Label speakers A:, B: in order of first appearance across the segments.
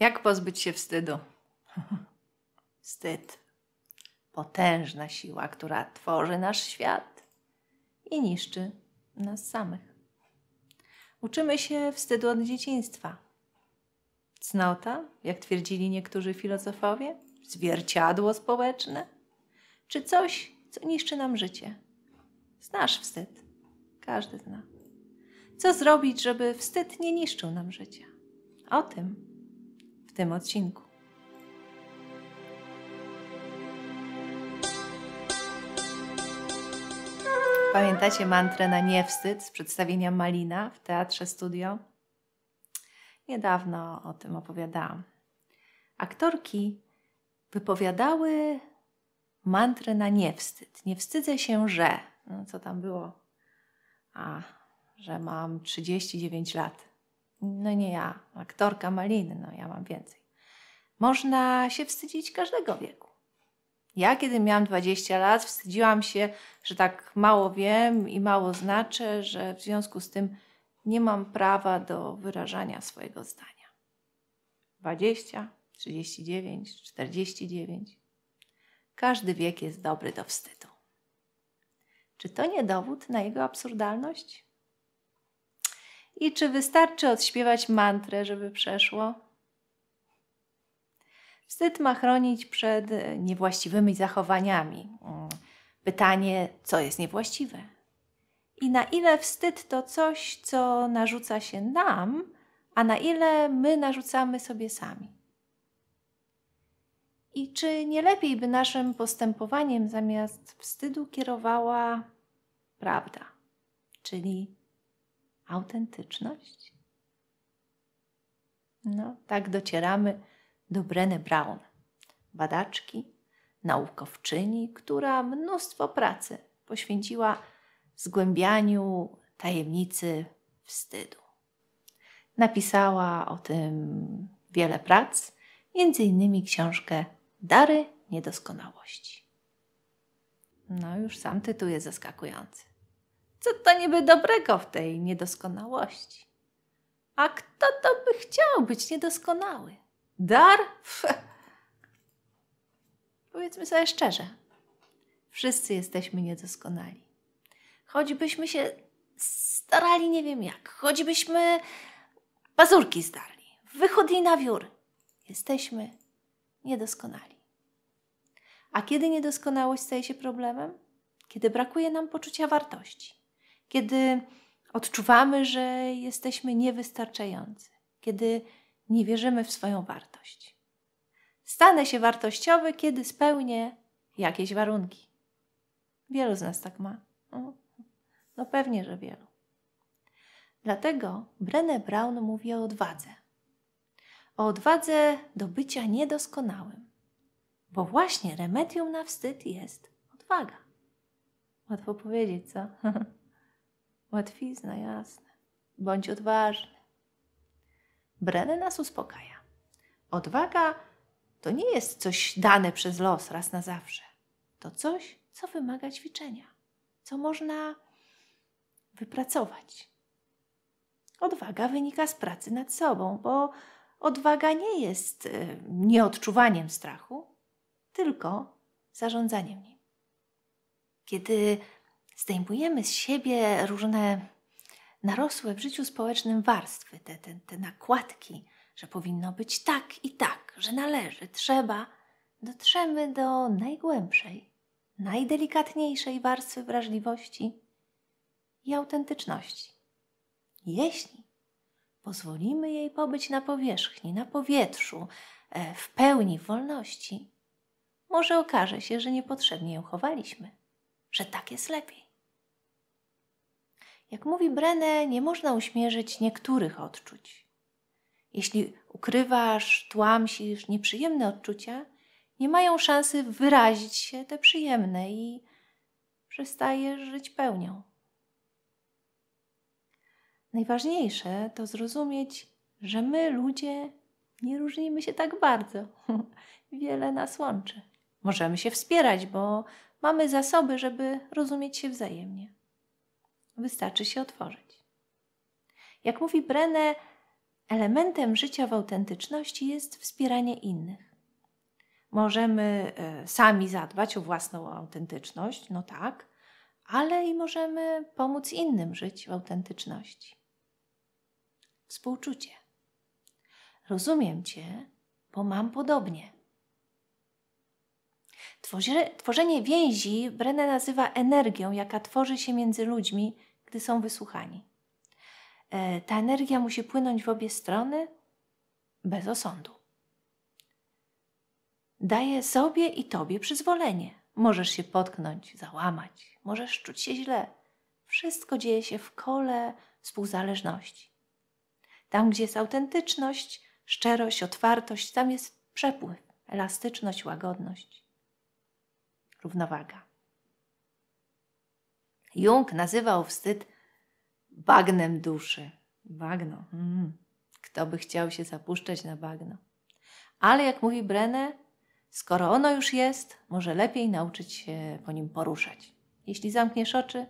A: Jak pozbyć się wstydu? Wstyd. Potężna siła, która tworzy nasz świat i niszczy nas samych. Uczymy się wstydu od dzieciństwa. Cnota, jak twierdzili niektórzy filozofowie, zwierciadło społeczne, czy coś, co niszczy nam życie. Znasz wstyd. Każdy zna. Co zrobić, żeby wstyd nie niszczył nam życia? O tym tym odcinku. Pamiętacie mantrę na niewstyd z przedstawienia Malina w Teatrze Studio? Niedawno o tym opowiadałam. Aktorki wypowiadały mantrę na niewstyd. Nie wstydzę się, że. No, co tam było? A, że mam 39 lat. No nie ja, aktorka Maliny, no ja mam więcej. Można się wstydzić każdego wieku. Ja, kiedy miałam 20 lat, wstydziłam się, że tak mało wiem i mało znaczę, że w związku z tym nie mam prawa do wyrażania swojego zdania. 20, 39, 49. Każdy wiek jest dobry do wstydu. Czy to nie dowód na jego absurdalność? I czy wystarczy odśpiewać mantrę, żeby przeszło? Wstyd ma chronić przed e, niewłaściwymi zachowaniami. Mm. Pytanie, co jest niewłaściwe? I na ile wstyd to coś, co narzuca się nam, a na ile my narzucamy sobie sami? I czy nie lepiej by naszym postępowaniem zamiast wstydu kierowała prawda, czyli autentyczność? No, tak docieramy do Brené Brown, badaczki, naukowczyni, która mnóstwo pracy poświęciła zgłębianiu tajemnicy wstydu. Napisała o tym wiele prac, między innymi książkę Dary Niedoskonałości. No, już sam tytuł jest zaskakujący. Co to niby dobrego w tej niedoskonałości? A kto to by chciał być niedoskonały? Dar? Powiedzmy sobie szczerze, wszyscy jesteśmy niedoskonali. Choćbyśmy się starali nie wiem jak, choćbyśmy pazurki zdarli, wychodli na wiór, jesteśmy niedoskonali. A kiedy niedoskonałość staje się problemem? Kiedy brakuje nam poczucia wartości, kiedy odczuwamy, że jesteśmy niewystarczający, kiedy nie wierzymy w swoją wartość. Stanę się wartościowy, kiedy spełnię jakieś warunki. Wielu z nas tak ma. No, pewnie, że wielu. Dlatego Brené Brown mówi o odwadze. O odwadze do bycia niedoskonałym. Bo właśnie remedium na wstyd jest odwaga. Łatwo powiedzieć, co? Łatwizna, jasne. Bądź odważny. Brenę nas uspokaja. Odwaga to nie jest coś dane przez los raz na zawsze. To coś, co wymaga ćwiczenia, co można wypracować. Odwaga wynika z pracy nad sobą, bo odwaga nie jest y, nieodczuwaniem strachu, tylko zarządzaniem nim. Kiedy zdejmujemy z siebie różne narosłe w życiu społecznym warstwy, te, te, te nakładki, że powinno być tak i tak, że należy, trzeba, dotrzemy do najgłębszej, najdelikatniejszej warstwy wrażliwości i autentyczności. Jeśli pozwolimy jej pobyć na powierzchni, na powietrzu, e, w pełni w wolności, może okaże się, że niepotrzebnie ją chowaliśmy, że tak jest lepiej. Jak mówi Brenne, nie można uśmierzyć niektórych odczuć. Jeśli ukrywasz, tłamsisz nieprzyjemne odczucia, nie mają szansy wyrazić się te przyjemne i przestajesz żyć pełnią. Najważniejsze to zrozumieć, że my, ludzie, nie różnimy się tak bardzo. Wiele nas łączy. Możemy się wspierać, bo mamy zasoby, żeby rozumieć się wzajemnie. Wystarczy się otworzyć. Jak mówi Brenę, elementem życia w autentyczności jest wspieranie innych. Możemy e, sami zadbać o własną autentyczność, no tak, ale i możemy pomóc innym żyć w autentyczności. Współczucie. Rozumiem cię, bo mam podobnie. Tworzenie więzi Brenę nazywa energią, jaka tworzy się między ludźmi gdy są wysłuchani. E, ta energia musi płynąć w obie strony bez osądu. Daję sobie i tobie przyzwolenie. Możesz się potknąć, załamać, możesz czuć się źle. Wszystko dzieje się w kole współzależności. Tam, gdzie jest autentyczność, szczerość, otwartość, tam jest przepływ, elastyczność, łagodność, równowaga. Jung nazywał wstyd bagnem duszy. Bagno. Hmm. Kto by chciał się zapuszczać na bagno? Ale jak mówi Brenę, skoro ono już jest, może lepiej nauczyć się po nim poruszać. Jeśli zamkniesz oczy,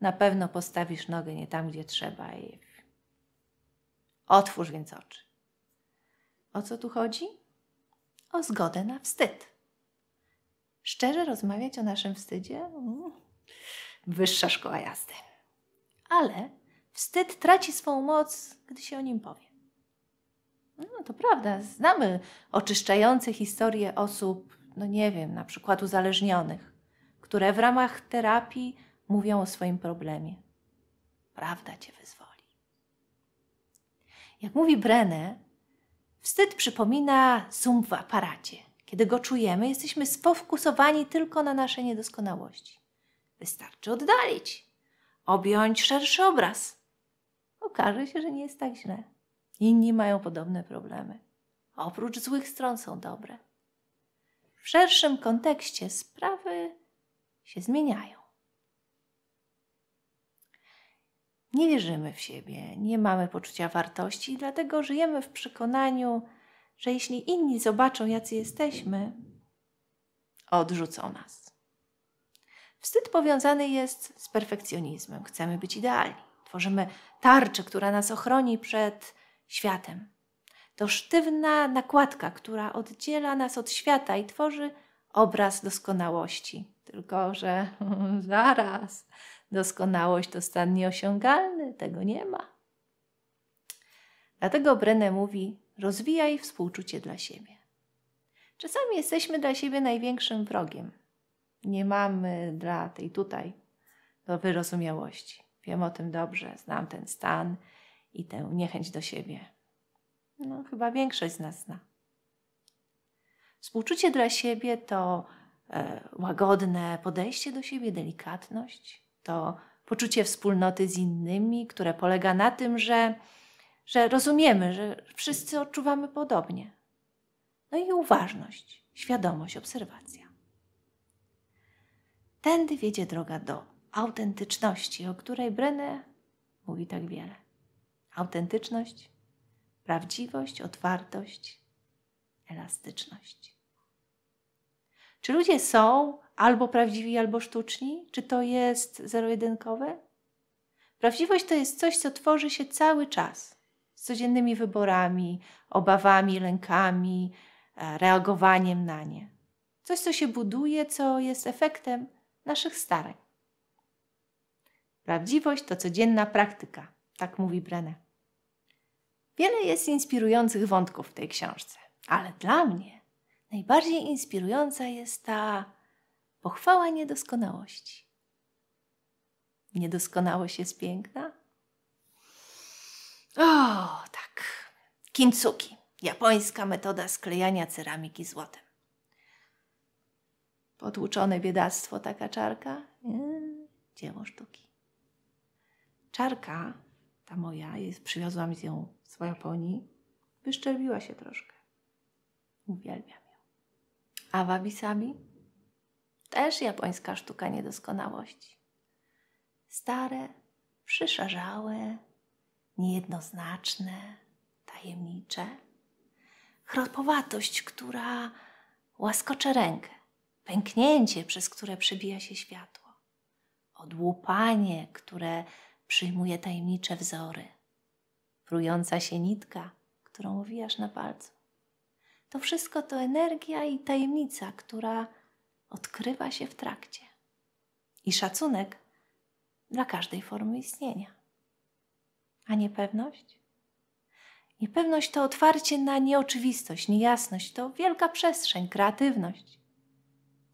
A: na pewno postawisz nogę nie tam, gdzie trzeba. I... Otwórz więc oczy. O co tu chodzi? O zgodę na wstyd. Szczerze rozmawiać o naszym wstydzie? Mm wyższa szkoła jazdy. Ale wstyd traci swą moc, gdy się o nim powie. No to prawda, znamy oczyszczające historie osób, no nie wiem, na przykład uzależnionych, które w ramach terapii mówią o swoim problemie. Prawda cię wyzwoli. Jak mówi Brenę, wstyd przypomina zoom w aparacie. Kiedy go czujemy, jesteśmy sfokusowani tylko na nasze niedoskonałości. Wystarczy oddalić, objąć szerszy obraz. Okaże się, że nie jest tak źle. Inni mają podobne problemy. Oprócz złych stron są dobre. W szerszym kontekście sprawy się zmieniają. Nie wierzymy w siebie, nie mamy poczucia wartości, dlatego żyjemy w przekonaniu, że jeśli inni zobaczą, jacy jesteśmy, odrzucą nas. Wstyd powiązany jest z perfekcjonizmem. Chcemy być idealni. Tworzymy tarczę, która nas ochroni przed światem. To sztywna nakładka, która oddziela nas od świata i tworzy obraz doskonałości. Tylko, że zaraz, doskonałość to stan nieosiągalny, tego nie ma. Dlatego Brenę mówi: rozwijaj współczucie dla siebie. Czasami jesteśmy dla siebie największym wrogiem nie mamy dla tej tutaj do wyrozumiałości. Wiem o tym dobrze, znam ten stan i tę niechęć do siebie. No, chyba większość z nas zna. Współczucie dla siebie to e, łagodne podejście do siebie, delikatność, to poczucie wspólnoty z innymi, które polega na tym, że, że rozumiemy, że wszyscy odczuwamy podobnie. No i uważność, świadomość, obserwacja. Tędy wiedzie droga do autentyczności, o której Brenne mówi tak wiele. Autentyczność, prawdziwość, otwartość, elastyczność. Czy ludzie są albo prawdziwi, albo sztuczni? Czy to jest zero-jedynkowe? Prawdziwość to jest coś, co tworzy się cały czas z codziennymi wyborami, obawami, lękami, e, reagowaniem na nie. Coś, co się buduje, co jest efektem naszych starań. Prawdziwość to codzienna praktyka, tak mówi Brené. Wiele jest inspirujących wątków w tej książce, ale dla mnie najbardziej inspirująca jest ta pochwała niedoskonałości. Niedoskonałość jest piękna? O, tak. Kintsuki, japońska metoda sklejania ceramiki złotem. Potłuczone biedactwo taka czarka? Nie, dzieło sztuki. Czarka, ta moja, jest, przywiozłam ją z Japonii, wyszczerbiła się troszkę. Uwielbiam ją. A wabi-sabi? Też japońska sztuka niedoskonałości. Stare, przyszarzałe, niejednoznaczne, tajemnicze. Chropowatość, która łaskocze rękę pęknięcie, przez które przebija się światło, odłupanie, które przyjmuje tajemnicze wzory, prująca się nitka, którą owijasz na palcu. To wszystko to energia i tajemnica, która odkrywa się w trakcie. I szacunek dla każdej formy istnienia. A niepewność? Niepewność to otwarcie na nieoczywistość, niejasność, to wielka przestrzeń, kreatywność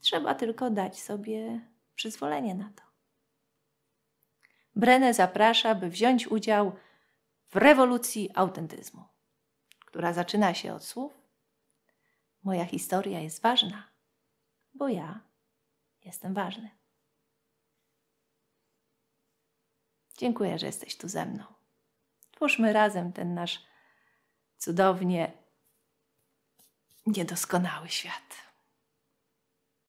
A: Trzeba tylko dać sobie przyzwolenie na to. Brenę zaprasza, by wziąć udział w rewolucji autentyzmu, która zaczyna się od słów: Moja historia jest ważna, bo ja jestem ważny. Dziękuję, że jesteś tu ze mną. Twórzmy razem ten nasz cudownie niedoskonały świat.